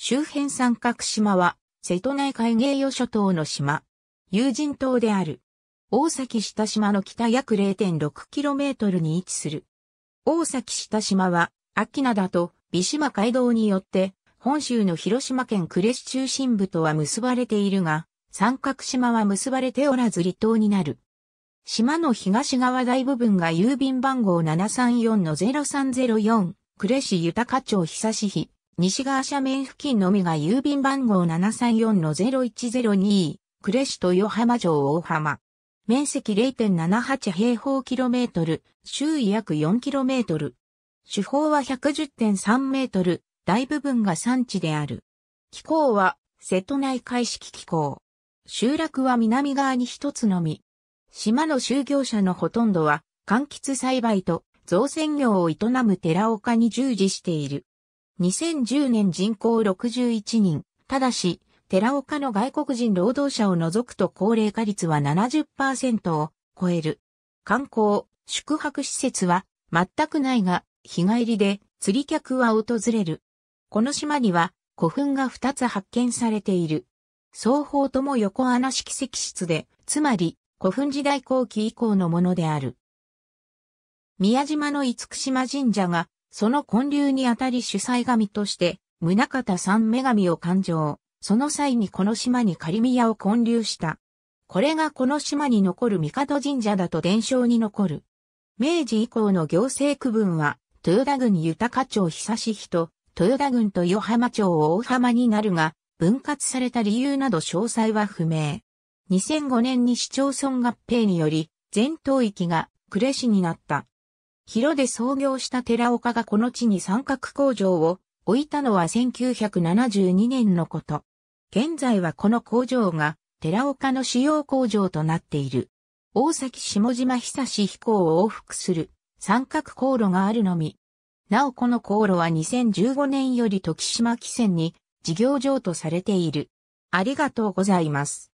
周辺三角島は、瀬戸内海芸予諸島の島。有人島である。大崎下島の北約 0.6km に位置する。大崎下島は、秋灘と美島街道によって、本州の広島県呉市中心部とは結ばれているが、三角島は結ばれておらず離島になる。島の東側大部分が郵便番号734-0304、呉市豊町久志日。西側斜面付近のみが郵便番号734-0102、クレシト横浜城大浜。面積0.78平方キロメートル、周囲約4キロメートル。手法は110.3メートル、大部分が産地である。気候は、瀬戸内海式気候。集落は南側に一つのみ。島の就業者のほとんどは、柑橘栽培と造船業を営む寺岡に従事している。2010年人口61人、ただし、寺岡の外国人労働者を除くと高齢化率は70%を超える。観光、宿泊施設は全くないが、日帰りで釣り客は訪れる。この島には古墳が2つ発見されている。双方とも横穴式石室で、つまり古墳時代後期以降のものである。宮島の五福島神社がその建立にあたり主催神として、宗方三女神を勘定、その際にこの島に仮宮を建立した。これがこの島に残る帝神社だと伝承に残る。明治以降の行政区分は、豊田郡豊か町久し人、豊田郡と与浜町大浜になるが、分割された理由など詳細は不明。2005年に市町村合併により、全島域が呉市になった。広で創業した寺岡がこの地に三角工場を置いたのは1972年のこと。現在はこの工場が寺岡の主要工場となっている。大崎下島久志飛行を往復する三角航路があるのみ。なおこの航路は2015年より時島汽船に事業場とされている。ありがとうございます。